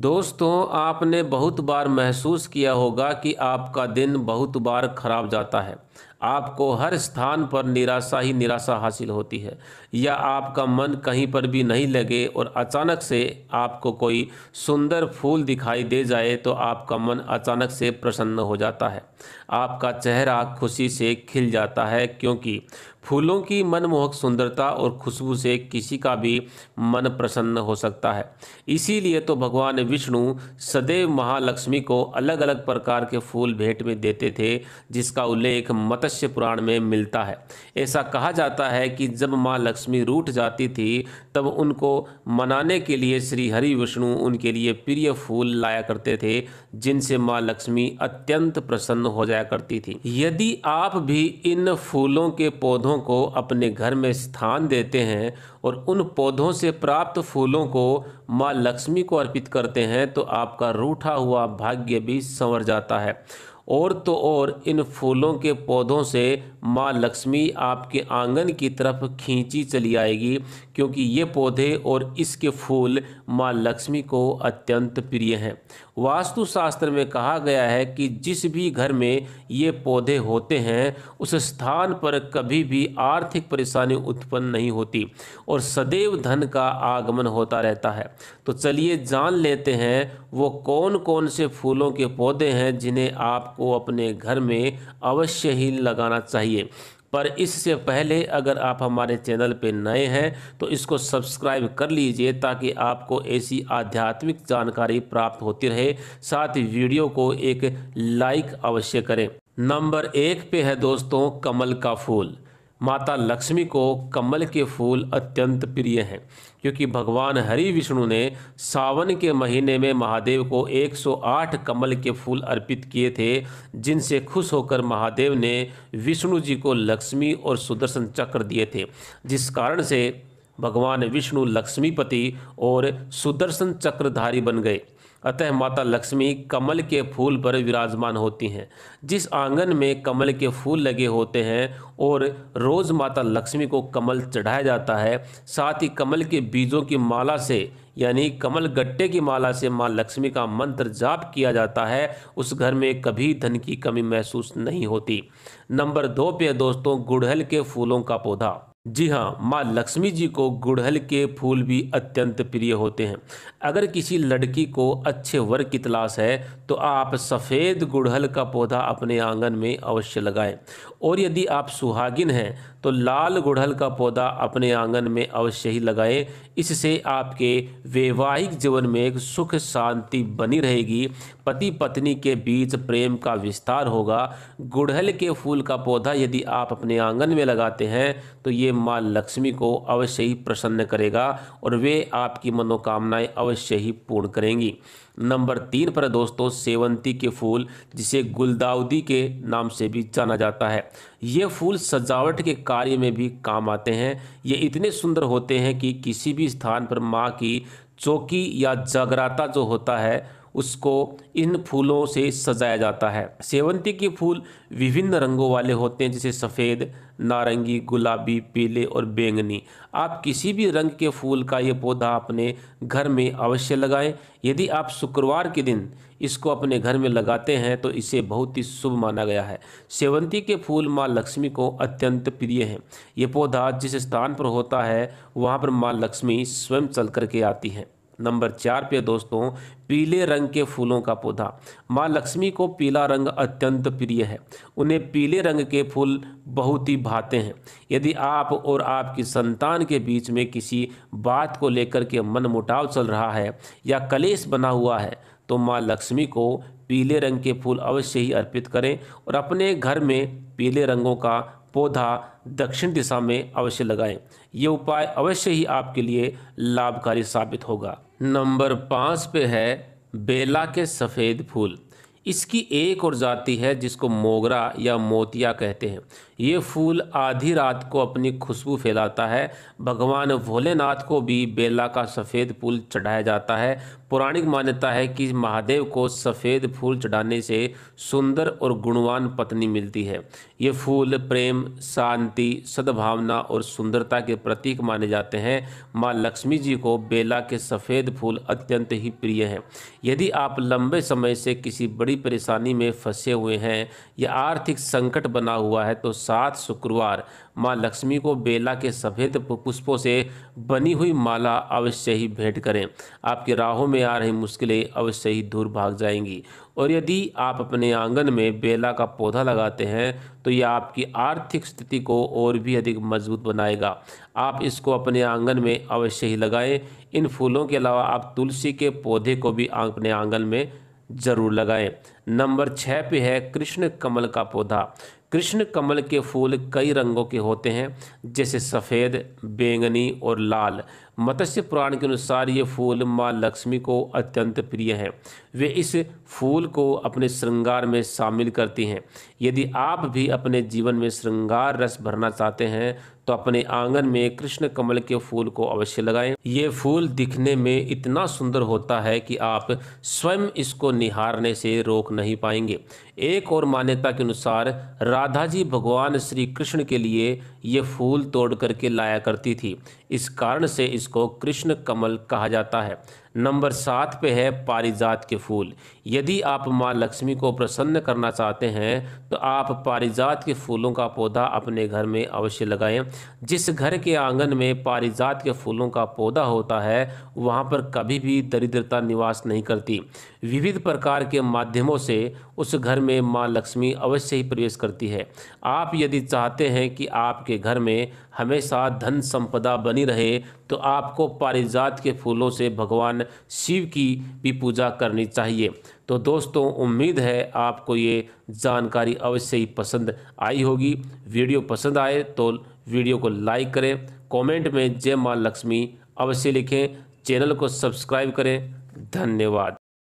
दोस्तों आपने बहुत बार महसूस किया होगा कि आपका दिन बहुत बार खराब जाता है आपको हर स्थान पर निराशा ही निराशा हासिल होती है या आपका मन कहीं पर भी नहीं लगे और अचानक से आपको कोई सुंदर फूल दिखाई दे जाए तो आपका मन अचानक से प्रसन्न हो जाता है आपका चेहरा खुशी से खिल जाता है क्योंकि फूलों की मनमोहक सुंदरता और खुशबू से किसी का भी मन प्रसन्न हो सकता है इसीलिए तो भगवान विष्णु सदैव महालक्ष्मी को अलग अलग प्रकार के फूल भेंट में देते थे जिसका उल्लेख मत्स्य पुराण में मिलता है ऐसा कहा जाता है कि जब माँ लक्ष्मी रूठ जाती थी तब उनको मनाने के लिए श्री हरि विष्णु उनके लिए प्रिय फूल लाया करते थे जिनसे माँ लक्ष्मी अत्यंत प्रसन्न हो जाया करती थी यदि आप भी इन फूलों के पौधों को अपने घर में स्थान देते हैं और उन पौधों से प्राप्त फूलों को माँ लक्ष्मी को अर्पित करते हैं तो आपका रूठा हुआ भाग्य भी संवर जाता है और तो और इन फूलों के पौधों से माँ लक्ष्मी आपके आंगन की तरफ खींची चली आएगी क्योंकि ये पौधे और इसके फूल माँ लक्ष्मी को अत्यंत प्रिय हैं वास्तुशास्त्र में कहा गया है कि जिस भी घर में ये पौधे होते हैं उस स्थान पर कभी भी आर्थिक परेशानी उत्पन्न नहीं होती और सदैव धन का आगमन होता रहता है तो चलिए जान लेते हैं वो कौन कौन से फूलों के पौधे हैं जिन्हें आपको अपने घर में अवश्य ही लगाना चाहिए पर इससे पहले अगर आप हमारे चैनल पर नए हैं तो इसको सब्सक्राइब कर लीजिए ताकि आपको ऐसी आध्यात्मिक जानकारी प्राप्त होती रहे साथ ही वीडियो को एक लाइक अवश्य करें नंबर एक पे है दोस्तों कमल का फूल माता लक्ष्मी को कमल के फूल अत्यंत प्रिय हैं क्योंकि भगवान हरि विष्णु ने सावन के महीने में महादेव को 108 कमल के फूल अर्पित किए थे जिनसे खुश होकर महादेव ने विष्णु जी को लक्ष्मी और सुदर्शन चक्र दिए थे जिस कारण से भगवान विष्णु लक्ष्मीपति और सुदर्शन चक्रधारी बन गए अतः माता लक्ष्मी कमल के फूल पर विराजमान होती हैं जिस आंगन में कमल के फूल लगे होते हैं और रोज़ माता लक्ष्मी को कमल चढ़ाया जाता है साथ ही कमल के बीजों की माला से यानी कमल गट्टे की माला से माँ लक्ष्मी का मंत्र जाप किया जाता है उस घर में कभी धन की कमी महसूस नहीं होती नंबर दो पे दोस्तों गुड़हल के फूलों का पौधा जी हाँ माँ लक्ष्मी जी को गुड़हल के फूल भी अत्यंत प्रिय होते हैं अगर किसी लड़की को अच्छे वर की तलाश है तो आप सफ़ेद गुड़हल का पौधा अपने आंगन में अवश्य लगाएं और यदि आप सुहागिन हैं तो लाल गुड़हल का पौधा अपने आंगन में अवश्य ही लगाएं इससे आपके वैवाहिक जीवन में एक सुख शांति बनी रहेगी पति पत्नी के बीच प्रेम का विस्तार होगा गुड़हल के फूल का पौधा यदि आप अपने आंगन में लगाते हैं तो ये माँ लक्ष्मी को अवश्य ही प्रसन्न करेगा और वे आपकी मनोकामनाएं अवश्य ही पूर्ण करेंगी नंबर तीन पर दोस्तों सेवंती के फूल जिसे गुलदाउदी के नाम से भी जाना जाता है ये फूल सजावट के कार्य में भी काम आते हैं ये इतने सुंदर होते हैं कि किसी भी स्थान पर माँ की चौकी या जगराता जो होता है उसको इन फूलों से सजाया जाता है सेवंती के फूल विभिन्न रंगों वाले होते हैं जैसे सफ़ेद नारंगी गुलाबी पीले और बैंगनी आप किसी भी रंग के फूल का ये पौधा अपने घर में अवश्य लगाएं यदि आप शुक्रवार के दिन इसको अपने घर में लगाते हैं तो इसे बहुत ही शुभ माना गया है सेवंती के फूल माँ लक्ष्मी को अत्यंत प्रिय हैं ये पौधा जिस स्थान पर होता है वहाँ पर माँ लक्ष्मी स्वयं चल करके आती हैं नंबर चार पे दोस्तों पीले रंग के फूलों का पौधा माँ लक्ष्मी को पीला रंग अत्यंत प्रिय है उन्हें पीले रंग के फूल बहुत ही भाते हैं यदि आप और आपकी संतान के बीच में किसी बात को लेकर के मन मुटाव चल रहा है या कलेश बना हुआ है तो माँ लक्ष्मी को पीले रंग के फूल अवश्य ही अर्पित करें और अपने घर में पीले रंगों का पौधा दक्षिण दिशा में अवश्य लगाएं ये उपाय अवश्य ही आपके लिए लाभकारी साबित होगा नंबर पाँच पे है बेला के सफ़ेद फूल इसकी एक और जाति है जिसको मोगरा या मोतिया कहते हैं ये फूल आधी रात को अपनी खुशबू फैलाता है भगवान भोलेनाथ को भी बेला का सफ़ेद फूल चढ़ाया जाता है पौराणिक मान्यता है कि महादेव को सफ़ेद फूल चढ़ाने से सुंदर और गुणवान पत्नी मिलती है ये फूल प्रेम शांति सद्भावना और सुंदरता के प्रतीक माने जाते हैं माँ लक्ष्मी जी को बेला के सफ़ेद फूल अत्यंत ही प्रिय हैं यदि आप लंबे समय से किसी बड़ी बड़ी परेशानी में फंसे हुए हैं या आर्थिक संकट बना हुआ है तो सात शुक्रवार माँ लक्ष्मी को बेला के सफ़ेद पुष्पों से बनी हुई माला अवश्य ही भेंट करें आपकी राहों में आ रही मुश्किलें अवश्य ही दूर भाग जाएंगी और यदि आप अपने आंगन में बेला का पौधा लगाते हैं तो यह आपकी आर्थिक स्थिति को और भी अधिक मजबूत बनाएगा आप इसको अपने आंगन में अवश्य ही लगाएं इन फूलों के अलावा आप तुलसी के पौधे को भी अपने आंगन में जरूर लगाएं नंबर छः पे है कृष्ण कमल का पौधा कृष्ण कमल के फूल कई रंगों के होते हैं जैसे सफ़ेद बैंगनी और लाल मत्स्य पुराण के अनुसार ये फूल माँ लक्ष्मी को अत्यंत प्रिय हैं वे इस फूल को अपने श्रृंगार में शामिल करती हैं यदि आप भी अपने जीवन में श्रृंगार रस भरना चाहते हैं तो अपने आंगन में कृष्ण कमल के फूल को अवश्य लगाएं ये फूल दिखने में इतना सुंदर होता है कि आप स्वयं इसको निहारने से रोक नहीं पाएंगे एक और मान्यता के अनुसार राधा जी भगवान श्री कृष्ण के लिए ये फूल तोड़ करके लाया करती थी इस कारण से इसको कृष्ण कमल कहा जाता है नंबर सात पे है पारिजात के फूल यदि आप माँ लक्ष्मी को प्रसन्न करना चाहते हैं तो आप पारिजात के फूलों का पौधा अपने घर में अवश्य लगाएं जिस घर के आंगन में पारिजात के फूलों का पौधा होता है वहाँ पर कभी भी दरिद्रता निवास नहीं करती विविध प्रकार के माध्यमों से उस घर में माँ लक्ष्मी अवश्य ही प्रवेश करती है आप यदि चाहते हैं कि आपके घर में हमेशा धन संपदा बनी रहे तो आपको पारिजात के फूलों से भगवान शिव की भी पूजा करनी चाहिए तो दोस्तों उम्मीद है आपको ये जानकारी अवश्य ही पसंद आई होगी वीडियो पसंद आए तो वीडियो को लाइक करें कमेंट में जय माँ लक्ष्मी अवश्य लिखें चैनल को सब्सक्राइब करें धन्यवाद